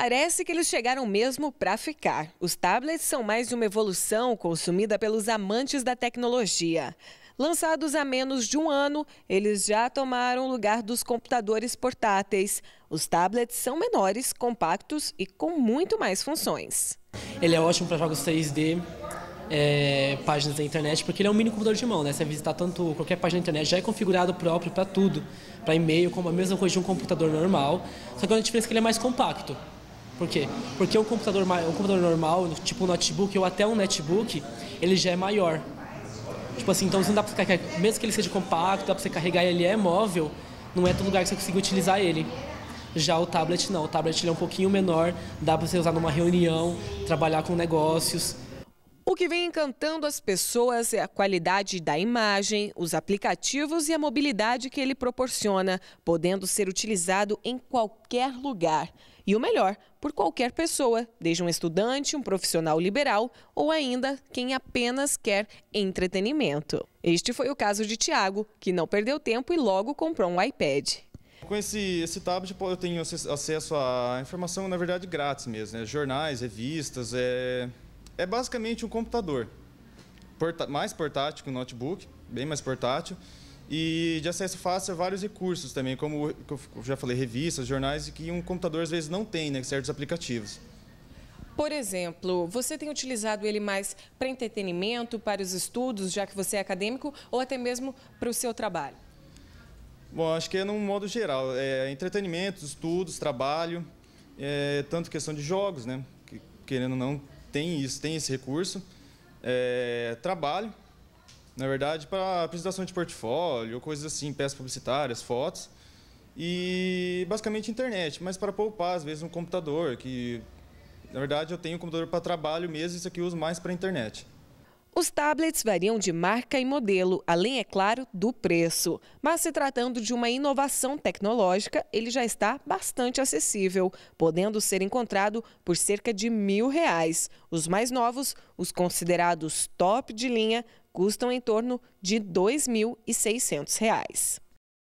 Parece que eles chegaram mesmo para ficar. Os tablets são mais uma evolução consumida pelos amantes da tecnologia. Lançados há menos de um ano, eles já tomaram o lugar dos computadores portáteis. Os tablets são menores, compactos e com muito mais funções. Ele é ótimo para jogos 3D, é, páginas da internet, porque ele é um mini computador de mão, né? Você visitar tanto qualquer página da internet, já é configurado próprio para tudo, para e-mail, como a mesma coisa de um computador normal, só que a diferença é que ele é mais compacto. Por quê? Porque um computador, um computador normal, tipo um notebook ou até um netbook, ele já é maior. Tipo assim, então você não dá pra carregar, mesmo que ele seja compacto, dá pra você carregar ele é móvel, não é todo lugar que você consiga utilizar ele. Já o tablet não, o tablet é um pouquinho menor, dá pra você usar numa reunião, trabalhar com negócios, o que vem encantando as pessoas é a qualidade da imagem, os aplicativos e a mobilidade que ele proporciona, podendo ser utilizado em qualquer lugar. E o melhor, por qualquer pessoa, desde um estudante, um profissional liberal ou ainda quem apenas quer entretenimento. Este foi o caso de Tiago, que não perdeu tempo e logo comprou um iPad. Com esse, esse tablet eu tenho acesso à informação, na verdade, grátis mesmo, né? jornais, revistas, é, é basicamente um computador, porta mais portátil que um notebook, bem mais portátil, e de acesso fácil a vários recursos também, como eu já falei, revistas, jornais, que um computador às vezes não tem, né, certos aplicativos. Por exemplo, você tem utilizado ele mais para entretenimento, para os estudos, já que você é acadêmico, ou até mesmo para o seu trabalho? Bom, acho que é num modo geral. É entretenimento, estudos, trabalho, é, tanto questão de jogos, né? Que, querendo ou não, tem isso, tem esse recurso. É, trabalho, na verdade, para apresentação de portfólio, coisas assim, peças publicitárias, fotos. E basicamente internet, mas para poupar, às vezes, um computador, que na verdade eu tenho um computador para trabalho mesmo, isso aqui eu uso mais para internet. Os tablets variam de marca e modelo, além, é claro, do preço. Mas se tratando de uma inovação tecnológica, ele já está bastante acessível, podendo ser encontrado por cerca de mil reais. Os mais novos, os considerados top de linha, custam em torno de R$ 2.600.